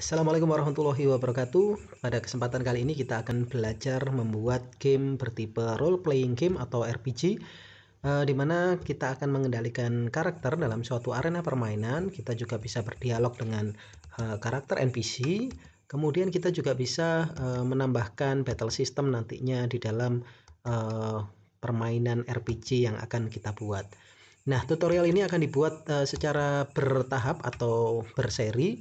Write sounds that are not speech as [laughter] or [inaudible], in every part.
Assalamualaikum warahmatullahi wabarakatuh Pada kesempatan kali ini kita akan belajar membuat game bertipe role playing game atau RPG eh, di Dimana kita akan mengendalikan karakter dalam suatu arena permainan Kita juga bisa berdialog dengan eh, karakter NPC Kemudian kita juga bisa eh, menambahkan battle system nantinya di dalam eh, permainan RPG yang akan kita buat Nah tutorial ini akan dibuat uh, secara bertahap atau berseri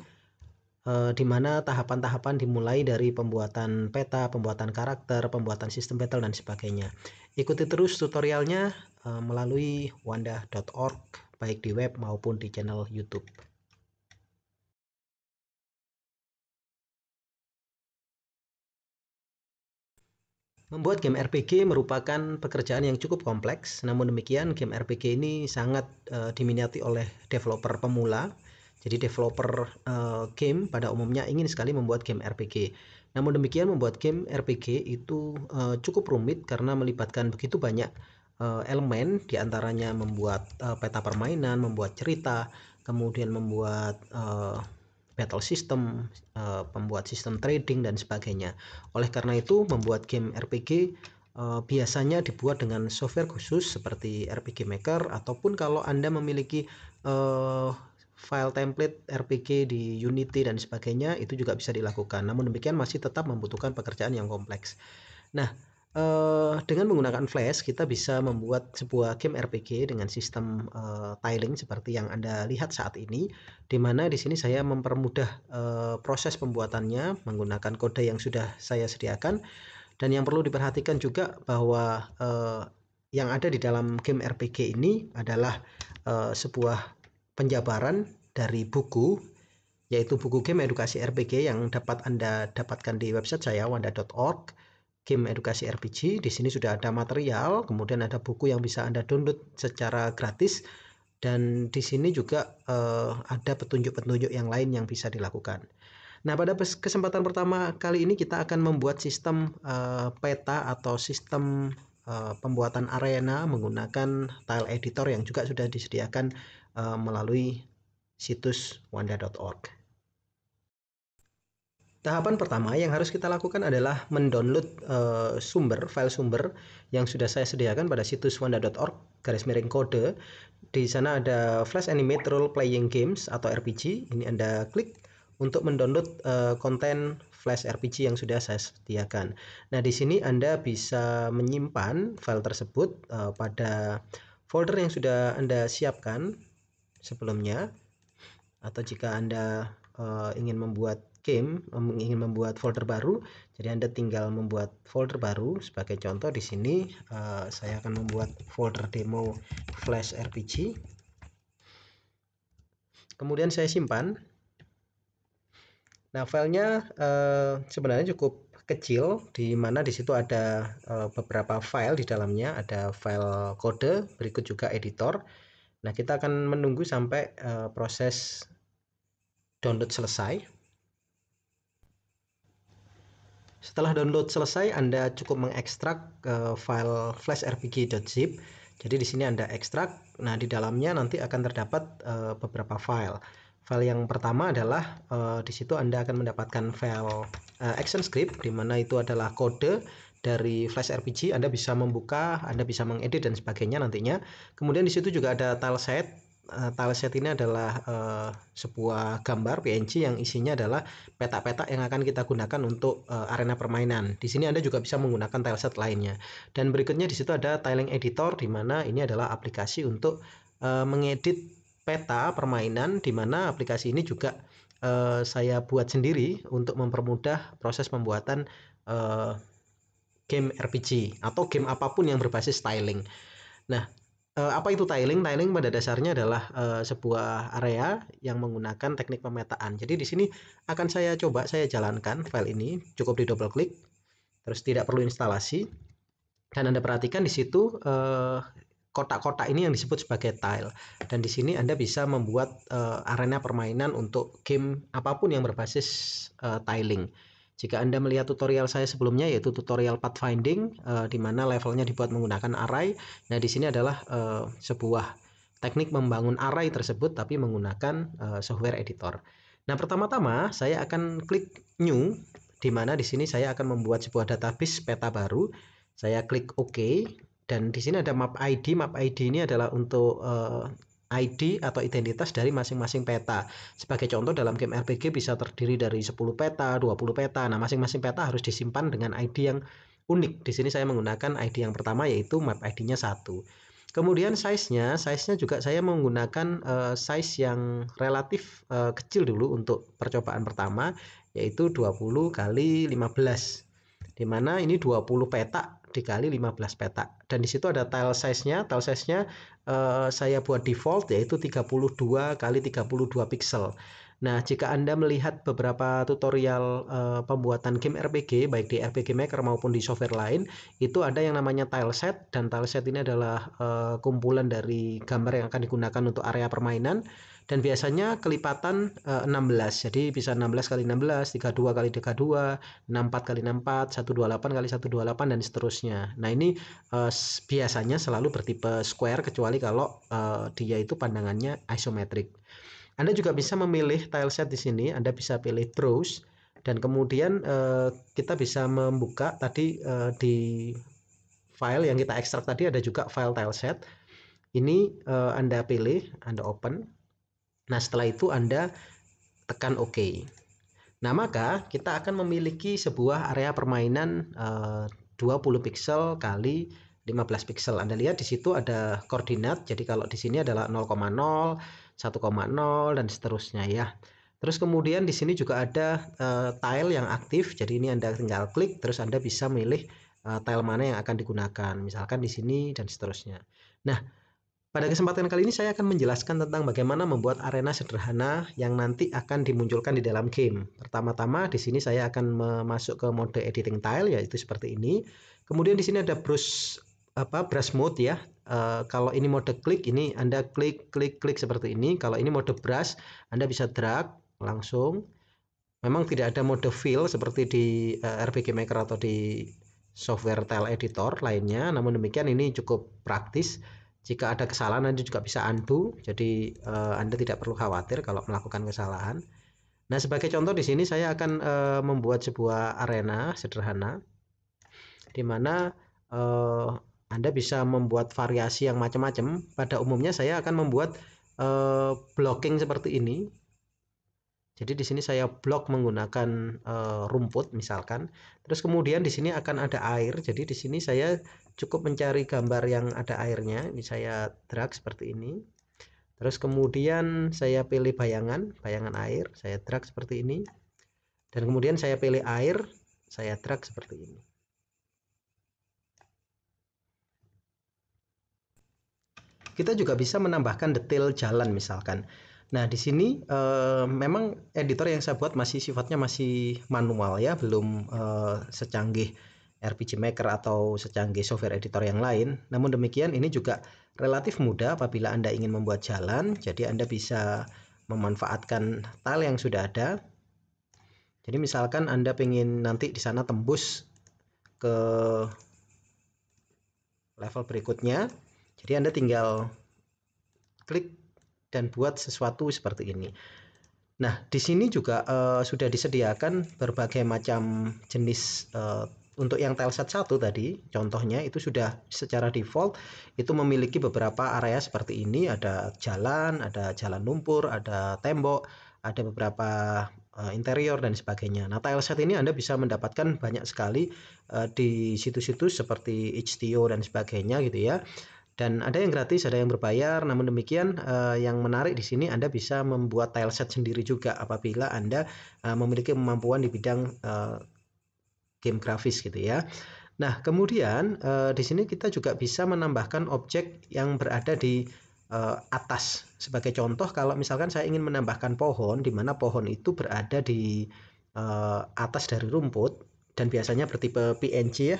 Eh, di mana tahapan-tahapan dimulai dari pembuatan peta, pembuatan karakter, pembuatan sistem battle dan sebagainya. Ikuti terus tutorialnya eh, melalui wanda.org baik di web maupun di channel YouTube. Membuat game RPG merupakan pekerjaan yang cukup kompleks, namun demikian game RPG ini sangat eh, diminati oleh developer pemula jadi developer uh, game pada umumnya ingin sekali membuat game RPG. Namun demikian membuat game RPG itu uh, cukup rumit karena melibatkan begitu banyak uh, elemen diantaranya membuat uh, peta permainan, membuat cerita, kemudian membuat uh, battle system, uh, membuat sistem trading dan sebagainya. Oleh karena itu membuat game RPG biasanya dibuat dengan software khusus seperti RPG Maker ataupun kalau Anda memiliki uh, file template RPG di Unity dan sebagainya itu juga bisa dilakukan. Namun demikian masih tetap membutuhkan pekerjaan yang kompleks. Nah, eh, dengan menggunakan Flash kita bisa membuat sebuah game RPG dengan sistem eh, tiling seperti yang Anda lihat saat ini di mana di sini saya mempermudah eh, proses pembuatannya menggunakan kode yang sudah saya sediakan. Dan yang perlu diperhatikan juga bahwa eh, yang ada di dalam game RPG ini adalah uh, sebuah penjabaran dari buku yaitu buku game edukasi RPG yang dapat Anda dapatkan di website saya wanda.org game edukasi RPG. Di sini sudah ada material, kemudian ada buku yang bisa Anda download secara gratis dan di sini juga eh, ada petunjuk-petunjuk yang lain yang bisa dilakukan. Nah, pada kesempatan pertama kali ini kita akan membuat sistem uh, peta atau sistem uh, pembuatan arena menggunakan tile editor yang juga sudah disediakan Eh, melalui situs wanda.org. Tahapan pertama yang harus kita lakukan adalah mendownload uh, sumber, file sumber yang sudah saya sediakan pada situs wanda.org garis miring kode. Di sana ada Flash Animate Role Playing Games atau RPG. Ini Anda klik untuk mendownload uh, konten Flash RPG yang sudah saya sediakan. Nah, di sini Anda bisa menyimpan file tersebut uh, pada folder yang sudah Anda siapkan sebelumnya atau jika Anda uh, ingin membuat game, ingin membuat folder baru, jadi Anda tinggal membuat folder baru. Sebagai contoh di sini uh, saya akan membuat folder demo Flash RPG. Kemudian saya simpan. Nah, filenya uh, sebenarnya cukup kecil di mana di situ ada uh, beberapa file di dalamnya, ada file kode, berikut juga editor. Nah, kita akan menunggu sampai uh, proses download selesai. Setelah download selesai, Anda cukup mengekstrak uh, file flash rpg.zip. Jadi di sini Anda ekstrak. Nah, di dalamnya nanti akan terdapat uh, beberapa file. File yang pertama adalah uh, di situ Anda akan mendapatkan file uh, action script di mana itu adalah kode dari flash RPG Anda bisa membuka, Anda bisa mengedit dan sebagainya nantinya. Kemudian di situ juga ada tileset. Uh, eh, tileset ini adalah uh, sebuah gambar PNG yang isinya adalah peta-peta yang akan kita gunakan untuk uh, arena permainan. Di sini Anda juga bisa menggunakan tileset lainnya. Dan berikutnya di situ ada tiling editor di mana ini adalah aplikasi untuk uh, mengedit peta permainan di mana aplikasi ini juga uh, saya buat sendiri untuk mempermudah proses pembuatan uh, game RPG atau game apapun yang berbasis tiling. Nah, eh, apa itu tiling? Tiling pada dasarnya adalah eh, sebuah area yang menggunakan teknik pemetaan. Jadi di sini akan saya coba saya jalankan file ini, cukup di double klik, terus tidak perlu instalasi. Dan Anda perhatikan di situ eh, kotak-kotak ini yang disebut sebagai tile. Dan di sini Anda bisa membuat arena permainan untuk game apapun yang berbasis tiling. Jika Anda melihat tutorial saya sebelumnya yaitu tutorial pathfinding uh, di mana levelnya dibuat menggunakan array. Nah, di sini adalah uh, sebuah teknik membangun array tersebut tapi menggunakan uh, software editor. Nah, pertama-tama saya akan klik new di mana di sini saya akan membuat sebuah database peta baru. Saya klik OK dan di sini ada map ID. Map ID ini adalah untuk uh, ID atau identitas dari masing-masing peta. Sebagai contoh dalam game RPG bisa terdiri dari 10 peta, 20 peta. Nah, masing-masing peta harus disimpan dengan ID yang unik. Di sini saya menggunakan ID yang pertama yaitu map ID-nya 1. Kemudian size-nya, size-nya juga saya menggunakan uh, size yang relatif uh, kecil dulu untuk percobaan pertama yaitu 20 kali 15. Di mana ini 20 peta dikali 15 petak dan di situ ada tile size-nya tile size-nya eh, saya buat default yaitu 32 kali 32 pixel Nah, jika Anda melihat beberapa tutorial uh, pembuatan game RPG baik di RPG Maker maupun di software lain, itu ada yang namanya tile set dan tile set ini adalah uh, kumpulan dari gambar yang akan digunakan untuk area permainan dan biasanya kelipatan e, eh, 16 jadi bisa 16 kali 16 32 kali 32 64 kali 64 128 kali 128 dan seterusnya nah ini e, biasanya selalu bertipe square kecuali kalau e, dia itu pandangannya isometrik. anda juga bisa memilih tile set di sini Anda bisa pilih browse dan kemudian e, kita bisa membuka tadi e, di file yang kita ekstrak tadi ada juga file tile set. ini uh, Anda pilih Anda open Nah, setelah itu Anda tekan OK. Nah, maka kita akan memiliki sebuah area permainan eh, 20 pixel kali 15 pixel. Anda lihat di situ ada koordinat. Jadi kalau di sini adalah 0,0, 1,0 dan seterusnya ya. Terus kemudian di sini juga ada eh, tile yang aktif. Jadi ini Anda tinggal klik terus Anda bisa milih uh, tile mana yang akan digunakan. Misalkan di sini dan seterusnya. Nah, pada kesempatan kali ini saya akan menjelaskan tentang bagaimana membuat arena sederhana yang nanti akan dimunculkan di dalam game. Pertama-tama di sini saya akan masuk ke mode editing tile yaitu seperti ini. Kemudian di sini ada brush apa brush mode ya. E, kalau ini mode klik ini Anda klik klik klik seperti ini. Kalau ini mode brush Anda bisa drag langsung. Memang tidak ada mode fill seperti di e, eh, RPG Maker atau di software tile editor lainnya. Namun demikian ini cukup praktis jika ada kesalahan Anda juga bisa undo, jadi uh, Anda tidak perlu khawatir kalau melakukan kesalahan. Nah, sebagai contoh di sini saya akan eh, membuat sebuah arena sederhana di mana eh, Anda bisa membuat variasi yang macam-macam. Pada umumnya saya akan membuat blocking seperti ini jadi di sini saya blok menggunakan e, rumput misalkan. Terus kemudian di sini akan ada air. Jadi di sini saya cukup mencari gambar yang ada airnya. Ini saya drag seperti ini. Terus kemudian saya pilih bayangan, bayangan air. Saya drag seperti ini. Dan kemudian saya pilih air, saya drag seperti ini. Kita juga bisa menambahkan detail jalan misalkan. Nah, di sini uh, memang editor yang saya buat masih sifatnya masih manual ya, belum uh, secanggih RPG Maker atau secanggih software editor yang lain. Namun demikian ini juga relatif mudah apabila Anda ingin membuat jalan, jadi Anda bisa memanfaatkan tile yang sudah ada. Jadi misalkan Anda ingin nanti di sana tembus ke level berikutnya. Jadi Anda tinggal klik dan buat sesuatu seperti ini. Nah, di sini juga uh, sudah disediakan berbagai macam jenis uh, untuk yang Telset 1 tadi, contohnya itu sudah secara default itu memiliki beberapa area seperti ini, ada jalan, ada jalan lumpur, ada tembok, ada beberapa uh, interior dan sebagainya. Nah, Telset ini Anda bisa mendapatkan banyak sekali uh, di situs-situs seperti HTO dan sebagainya gitu ya. Dan ada yang gratis, ada yang berbayar. Namun demikian, uh, yang menarik di sini Anda bisa membuat tileset sendiri juga apabila Anda uh, memiliki kemampuan di bidang uh, game grafis gitu ya. Nah, kemudian uh, di sini kita juga bisa menambahkan objek yang berada di uh, atas. Sebagai contoh, kalau misalkan saya ingin menambahkan pohon, di mana pohon itu berada di uh, atas dari rumput dan biasanya bertipe PNG ya,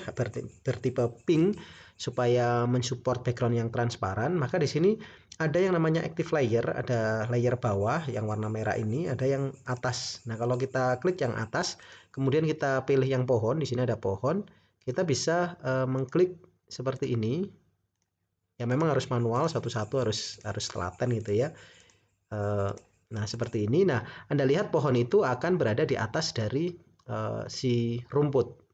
bertipe pink supaya mensupport background yang transparan maka di sini ada yang namanya active layer ada layer bawah yang warna merah ini ada yang atas nah kalau kita klik yang atas kemudian kita pilih yang pohon di sini ada pohon kita bisa uh, mengklik seperti ini ya memang harus manual satu-satu harus harus telaten gitu ya uh, nah seperti ini nah anda lihat pohon itu akan berada di atas dari uh, si rumput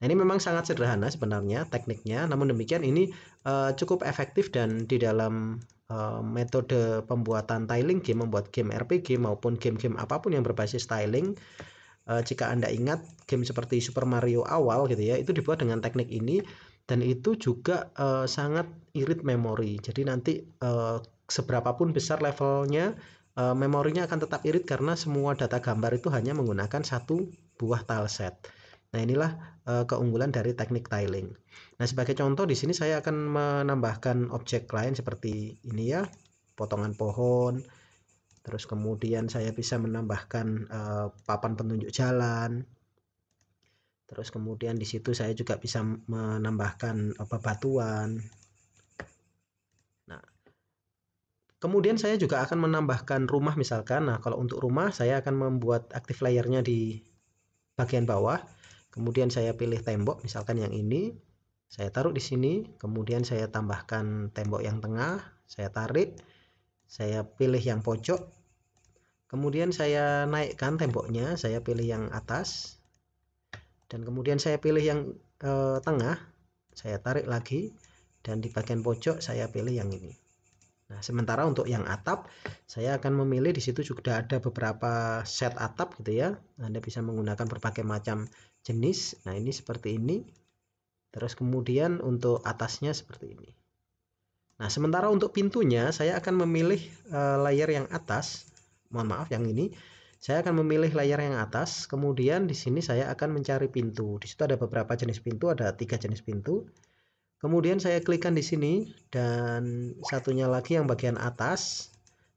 Nah, ini memang sangat sederhana sebenarnya tekniknya, namun demikian ini uh, cukup efektif dan di dalam uh, metode pembuatan tiling game, membuat game RPG maupun game-game apapun yang berbasis tiling. Uh, jika Anda ingat game seperti Super Mario awal gitu ya, itu dibuat dengan teknik ini dan itu juga uh, sangat irit memori. Jadi nanti uh, seberapapun besar levelnya, uh, memorinya akan tetap irit karena semua data gambar itu hanya menggunakan satu buah tileset. Nah, inilah uh, keunggulan dari teknik tiling. Nah, sebagai contoh di sini saya akan menambahkan objek lain seperti ini ya, potongan pohon. Terus kemudian saya bisa menambahkan uh, papan penunjuk jalan. Terus kemudian di situ saya juga bisa menambahkan uh, batuan Nah, kemudian saya juga akan menambahkan rumah misalkan. Nah, kalau untuk rumah saya akan membuat active layernya di bagian bawah kemudian saya pilih tembok misalkan yang ini saya taruh di sini kemudian saya tambahkan tembok yang tengah saya tarik saya pilih yang pojok kemudian saya naikkan temboknya saya pilih yang atas dan kemudian saya pilih yang eh, tengah saya tarik lagi dan di bagian pojok saya pilih yang ini Nah, sementara untuk yang atap, saya akan memilih di situ juga ada beberapa set atap gitu ya. Anda bisa menggunakan berbagai macam jenis nah ini seperti ini terus kemudian untuk atasnya seperti ini nah sementara untuk pintunya saya akan memilih eh, layer yang atas mohon maaf yang ini saya akan memilih layar yang atas kemudian di sini saya akan mencari pintu di situ ada beberapa jenis pintu ada tiga jenis pintu kemudian saya klikkan di sini dan satunya lagi yang bagian atas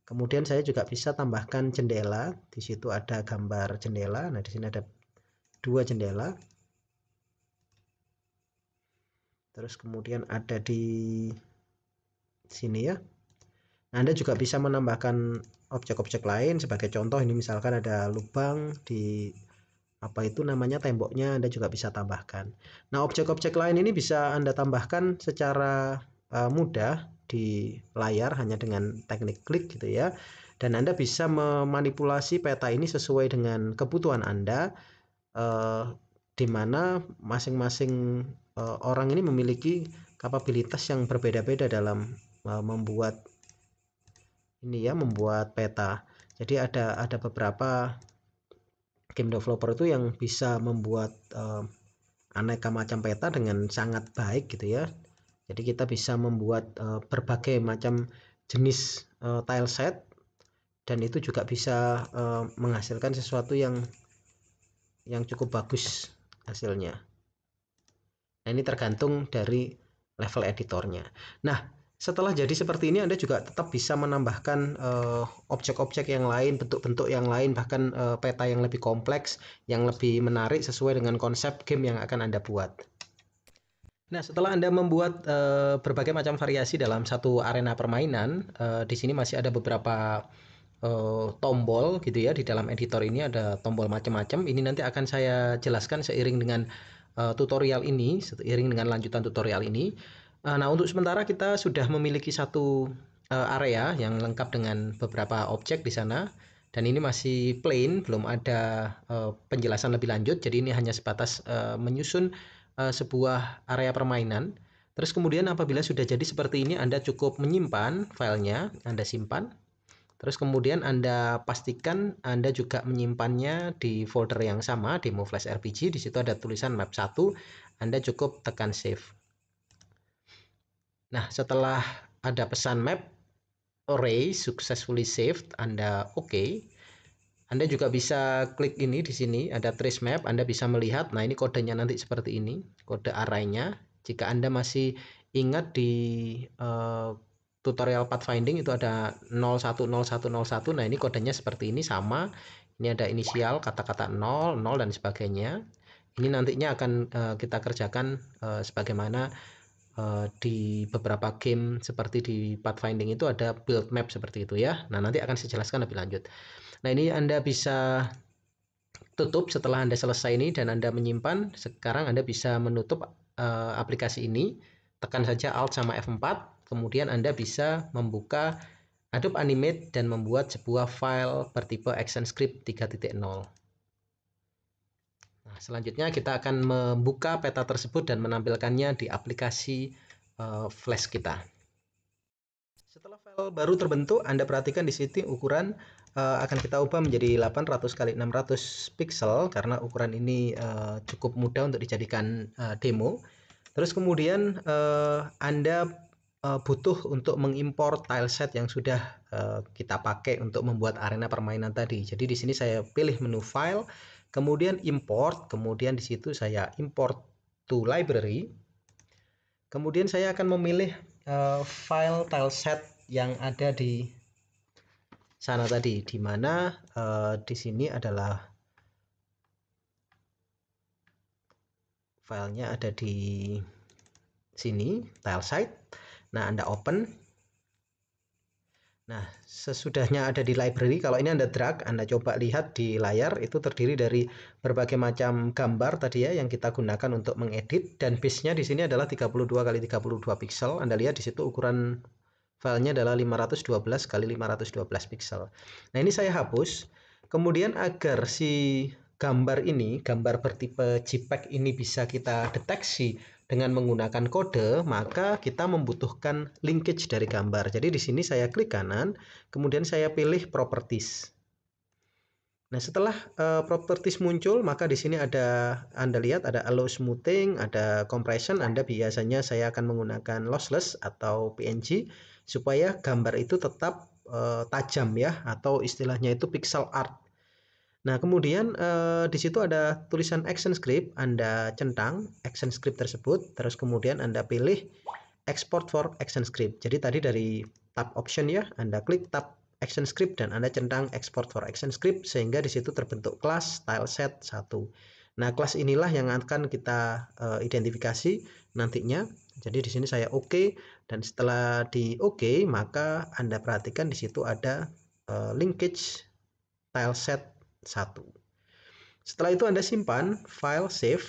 kemudian saya juga bisa tambahkan jendela di situ ada gambar jendela nah di sini ada dua jendela terus kemudian ada di sini ya nah, anda juga bisa menambahkan objek-objek lain sebagai contoh ini misalkan ada lubang di apa itu namanya temboknya Anda juga bisa tambahkan. Nah, objek-objek lain ini bisa Anda tambahkan secara uh, mudah di layar hanya dengan teknik klik gitu ya. Dan Anda bisa memanipulasi peta ini sesuai dengan kebutuhan Anda eh, di mana masing-masing eh, orang ini memiliki kapabilitas yang berbeda-beda dalam eh, membuat ini ya membuat peta. Jadi ada ada beberapa game developer itu yang bisa membuat eh, aneka macam peta dengan sangat baik gitu ya. Jadi kita bisa membuat eh, berbagai macam jenis eh, tile set dan itu juga bisa uh, menghasilkan sesuatu yang yang cukup bagus hasilnya. Nah, ini tergantung dari level editornya. Nah, setelah jadi seperti ini Anda juga tetap bisa menambahkan eh, objek-objek uh, yang lain, bentuk-bentuk yang lain, bahkan uh, peta yang lebih kompleks, yang lebih menarik sesuai dengan konsep game yang akan Anda buat. Nah, setelah Anda membuat uh, berbagai macam variasi dalam satu arena permainan, uh, di sini masih ada beberapa Eh, tombol gitu ya di dalam editor ini ada tombol macam-macam ini nanti akan saya jelaskan seiring dengan uh, tutorial ini seiring dengan lanjutan tutorial ini uh, nah untuk sementara kita sudah memiliki satu uh, area yang lengkap dengan beberapa objek di sana dan ini masih plain belum ada uh, penjelasan lebih lanjut jadi ini hanya sebatas uh, menyusun uh, sebuah area permainan terus kemudian apabila sudah jadi seperti ini Anda cukup menyimpan filenya Anda simpan Terus kemudian Anda pastikan Anda juga menyimpannya di folder yang sama demo flash RPG. Di situ ada tulisan map 1. Anda cukup tekan save. Nah, setelah ada pesan map array successfully saved, Anda oke. Anda juga bisa klik ini di sini ada trace map, Anda bisa melihat. Nah, ini kodenya nanti seperti ini, kode arraynya. Jika Anda masih ingat di uh, tutorial pathfinding itu ada 010101. Nah, ini kodenya seperti ini sama. Ini ada inisial kata-kata 0, 0 dan sebagainya. Ini nantinya akan uh, kita kerjakan uh, sebagaimana uh, di beberapa game seperti di pathfinding itu ada build map seperti itu ya. Nah, nanti akan saya jelaskan lebih lanjut. Nah, ini Anda bisa tutup setelah Anda selesai ini dan Anda menyimpan. Sekarang Anda bisa menutup uh, aplikasi ini. Tekan saja Alt sama F4 kemudian Anda bisa membuka Adobe Animate dan membuat sebuah file bertipe action script 3.0. Nah, selanjutnya kita akan membuka peta tersebut dan menampilkannya di aplikasi uh, Flash kita. Setelah file baru terbentuk, Anda perhatikan di sini ukuran uh, akan kita ubah menjadi 800 x 600 pixel karena ukuran ini uh, cukup mudah untuk dijadikan uh, demo. Terus kemudian uh, Anda Eh, butuh untuk mengimpor tileset yang sudah uh, kita pakai untuk membuat arena permainan tadi. Jadi di sini saya pilih menu file, kemudian import, kemudian di situ saya import to library. Kemudian saya akan memilih uh, file tileset yang ada di sana tadi, di mana uh, di sini adalah filenya ada di sini, tile site. Nah, Anda open. Nah, sesudahnya ada di library, kalau ini Anda drag, Anda coba lihat di layar, itu terdiri dari berbagai macam gambar tadi ya yang kita gunakan untuk mengedit, dan base-nya di sini adalah 32 kali 32 pixel. Anda lihat di situ ukuran filenya adalah 512 kali 512 pixel. Nah, ini saya hapus. Kemudian agar si gambar ini, gambar bertipe JPEG ini bisa kita deteksi dengan menggunakan kode, maka kita membutuhkan linkage dari gambar. Jadi di sini saya klik kanan, kemudian saya pilih properties. Nah, setelah uh, properties muncul, maka di sini ada Anda lihat ada allow smoothing, ada compression. Anda biasanya saya akan menggunakan lossless atau PNG supaya gambar itu tetap uh, tajam ya atau istilahnya itu pixel art Nah, kemudian eh, di situ ada tulisan action script, Anda centang action script tersebut, terus kemudian Anda pilih export for action script. Jadi tadi dari tab option ya, Anda klik tab action script dan Anda centang export for action script sehingga di situ terbentuk kelas style set 1. Nah, kelas inilah yang akan kita eh, identifikasi nantinya. Jadi di sini saya oke okay, dan setelah di oke okay, maka Anda perhatikan di situ ada eh, linkage linkage tileset setelah itu Anda simpan file save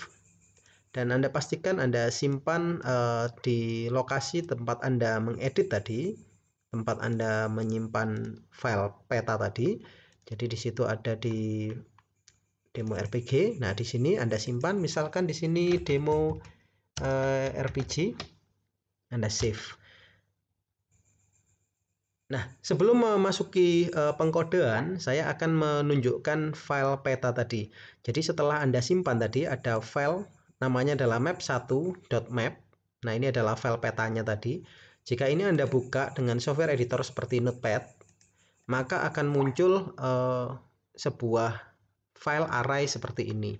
dan Anda pastikan Anda simpan uh, di lokasi tempat Anda mengedit tadi, tempat Anda menyimpan file peta tadi. Jadi di situ ada di demo RPG. Nah, di sini Anda simpan misalkan di sini demo uh, eh, RPG Anda save. Nah, sebelum memasuki uh, pengkodean, saya akan menunjukkan file peta tadi. Jadi setelah Anda simpan tadi ada file namanya adalah map1.map. Nah, ini adalah file petanya tadi. Jika ini Anda buka dengan software editor seperti Notepad, maka akan muncul uh, sebuah file array seperti ini.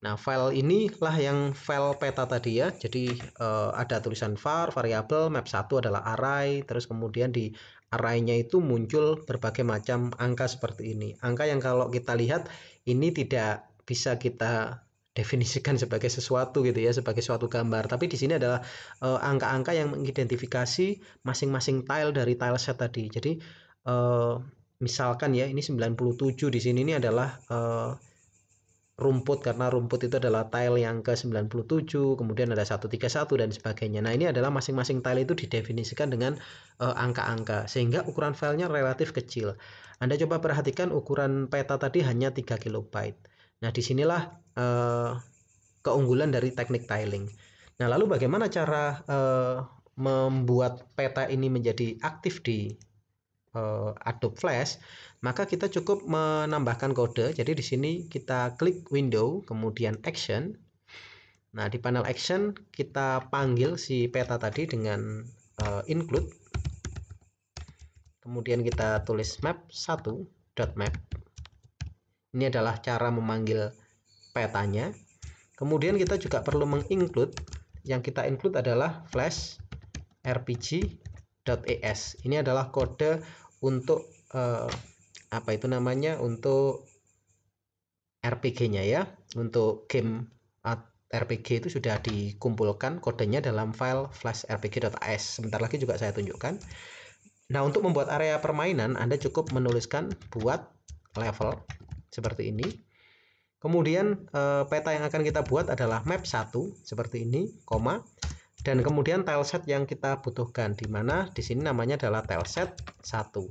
Nah, file inilah yang file peta tadi ya. Jadi uh, ada tulisan var, variable map1 adalah array, terus kemudian di arahnya itu muncul berbagai macam angka seperti ini. Angka yang kalau kita lihat ini tidak bisa kita definisikan [laughs] sebagai sesuatu gitu ya, sebagai suatu gambar. Tapi di sini adalah uh, angka-angka yang mengidentifikasi masing-masing tile dari tile set tadi. Jadi uh, misalkan ya ini 97 di sini ini adalah uh, rumput karena rumput itu adalah tile yang ke-97, kemudian ada 131 dan sebagainya. Nah, ini adalah masing-masing tile itu didefinisikan dengan eh, angka-angka uh, sehingga ukuran filenya relatif kecil. Anda coba perhatikan ukuran peta tadi hanya 3 KB. Nah, disinilah uh, keunggulan dari teknik tiling. Nah, lalu bagaimana cara uh, membuat peta ini menjadi aktif di uh, Adobe Flash, maka kita cukup menambahkan kode. Jadi di sini kita klik window, kemudian action. Nah, di panel action kita panggil si peta tadi dengan uh, include. Kemudian kita tulis map 1.map. Ini adalah cara memanggil petanya. Kemudian kita juga perlu menginclude yang kita include adalah flash rpg .es. Ini adalah kode untuk eh, apa itu namanya? Untuk RPG-nya ya, untuk game RPG itu sudah dikumpulkan kodenya dalam file flash rpg.as. Sebentar lagi juga saya tunjukkan. Nah, untuk membuat area permainan, Anda cukup menuliskan buat level seperti ini. Kemudian eh, peta yang akan kita buat adalah map 1 seperti ini, koma dan kemudian tileset yang kita butuhkan di mana di sini namanya adalah tileset 1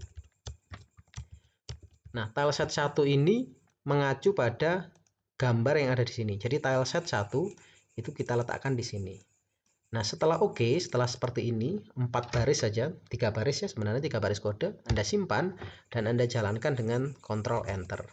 nah tileset 1 ini mengacu pada gambar yang ada di sini jadi tileset 1 itu kita letakkan di sini nah setelah oke okay, setelah seperti ini empat baris saja tiga baris ya sebenarnya tiga baris kode Anda simpan dan Anda jalankan dengan control Enter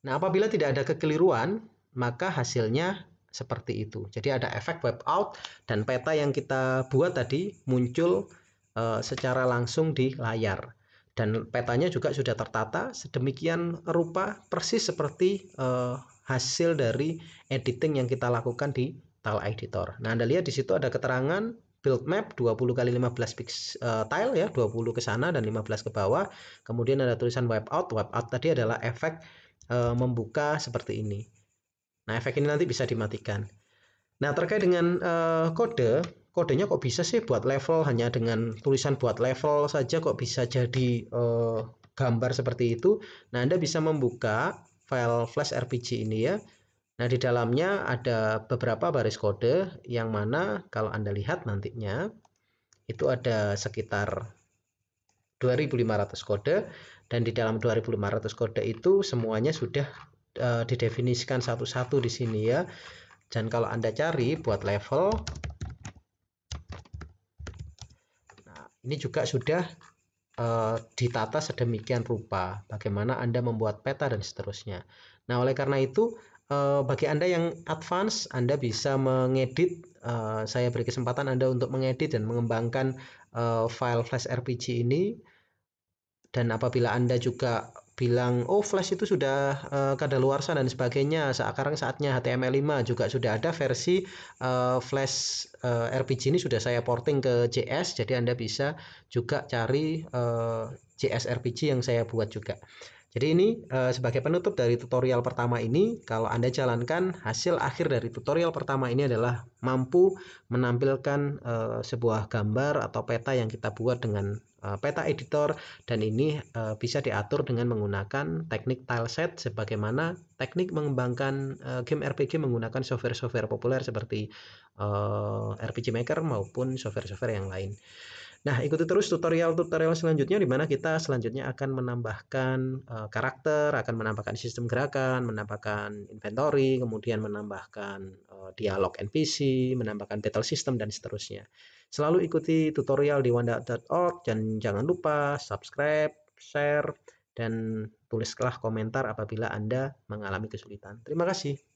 nah apabila tidak ada kekeliruan maka hasilnya seperti itu. Jadi ada efek web out dan peta yang kita buat tadi muncul uh, secara langsung di layar. Dan petanya juga sudah tertata sedemikian rupa persis seperti uh, hasil dari editing yang kita lakukan di tile editor. Nah, Anda lihat di situ ada keterangan build map 20 kali 15 pix, uh, tile ya, 20 ke sana dan 15 ke bawah. Kemudian ada tulisan wipe out. Wipe out tadi adalah efek uh, membuka seperti ini. Nah, efek ini nanti bisa dimatikan. Nah, terkait dengan uh, kode, kodenya kok bisa sih buat level hanya dengan tulisan buat level saja kok bisa jadi uh, gambar seperti itu. Nah, Anda bisa membuka file flash RPG ini ya. Nah, di dalamnya ada beberapa baris kode yang mana kalau Anda lihat nantinya itu ada sekitar 2500 kode dan di dalam 2500 kode itu semuanya sudah uh, didefinisikan satu-satu di sini ya. Dan kalau Anda cari buat level nah, ini juga sudah uh, ditata sedemikian rupa bagaimana Anda membuat peta dan seterusnya. Nah, oleh karena itu uh, bagi Anda yang advance Anda bisa mengedit Uh, saya beri kesempatan Anda untuk mengedit dan mengembangkan uh, file Flash RPG ini. Dan apabila Anda juga bilang oh Flash itu sudah uh, kadaluarsa dan sebagainya. Sekarang saatnya HTML5 juga sudah ada versi uh, Flash uh, eh, RPG ini sudah saya porting ke JS jadi Anda bisa juga cari uh, JS RPG yang saya buat juga. Jadi ini uh, sebagai penutup dari tutorial pertama ini, kalau Anda jalankan hasil akhir dari tutorial pertama ini adalah mampu menampilkan uh, sebuah gambar atau peta yang kita buat dengan Eh, peta editor dan ini eh, bisa diatur dengan menggunakan teknik tileset sebagaimana teknik mengembangkan eh, game RPG menggunakan software-software populer seperti RPG Maker maupun software-software yang lain. Nah, ikuti terus tutorial-tutorial selanjutnya di mana kita selanjutnya akan menambahkan uh, karakter, akan menambahkan sistem gerakan, menambahkan inventory, kemudian menambahkan uh, dialog NPC, menambahkan battle system dan seterusnya. Selalu ikuti tutorial di wanda.org dan jangan lupa subscribe, share, dan tulislah komentar apabila Anda mengalami kesulitan. Terima kasih.